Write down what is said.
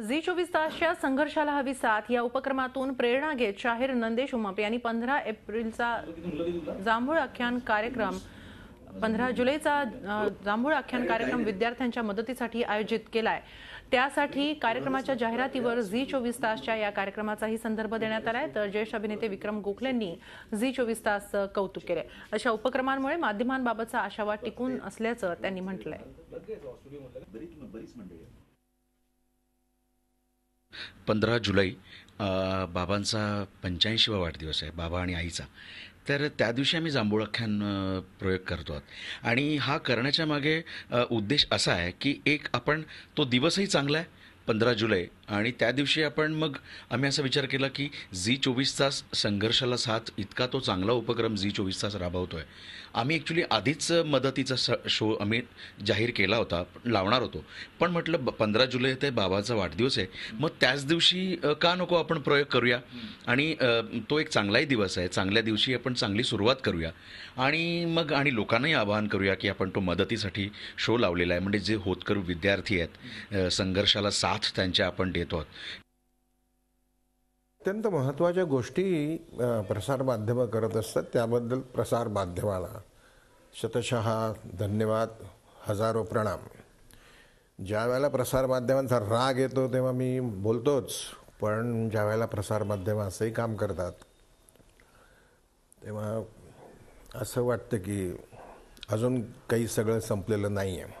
Zee चोवीस तासच्या संघर्षाला हवी साथ या उपक्रमातून प्रेरणा घेत शाहीर नंदेश उमप यांनी पंधरा एप्रिलचा जांभूळ आख्यान कार्यक्रम पंधरा जुलैचा जांभूळ आख्यान कार्यक्रम विद्यार्थ्यांच्या मदतीसाठी आयोजित केलाय त्यासाठी कार्यक्रमाच्या जाहिरातीवर झी चोवीस तासच्या या कार्यक्रमाचाही संदर्भ देण्यात आलाय तर ज्येष्ठ अभिनेते विक्रम गोखलेंनी झी चोवीस तास कौतुक केलंय अशा उपक्रमांमुळे माध्यमांबाबतचा आशावाद टिकून असल्याचं त्यांनी म्हटलंय पंधरा जुलै बाबांचा पंच्याऐंशीवा वाढदिवस आहे बाबा आणि आईचा तर त्या दिवशी आम्ही जांभूळाख्यान प्रयोग करतो आहोत आणि हा करण्याच्या मागे उद्देश असा आहे की एक आपण तो दिवसही चांगला आहे पंधरा जुलै आणि त्या दिवशी आपण मग आम्ही असा विचार केला की झी चोवीस तास संघर्षाला साथ इतका तो चांगला उपक्रम झी चोवीस तास राबवतो आहे आम्ही ॲक्च्युली आधीच मदतीचा स शो आम्ही जाहीर केला होता लावणार होतो पण म्हटलं पंधरा जुलै ते बाबाचा वाढदिवस आहे मग त्याच दिवशी का नको आपण प्रयोग करूया आणि तो एक चांगलाही दिवस आहे चांगल्या दिवशी आपण चांगली सुरुवात करूया आणि मग आणि लोकांनाही आवाहन करूया की आपण तो मदतीसाठी शो लावलेला आहे म्हणजे जे होतकरू विद्यार्थी आहेत संघर्षाला साथ साथ त्यांच्या आपण देतो अत्यंत महत्वाच्या गोष्टी माध्यम करत असतात त्याबद्दल प्रसारमाध्यमाला शतशः धन्यवाद हजारो प्रणाम ज्या वेळेला प्रसारमाध्यमांचा राग येतो तेव्हा मी बोलतोच पण ज्या वेळेला माध्यम असंही काम करतात तेव्हा असं वाटतं की अजून काही सगळं संपलेलं नाही आहे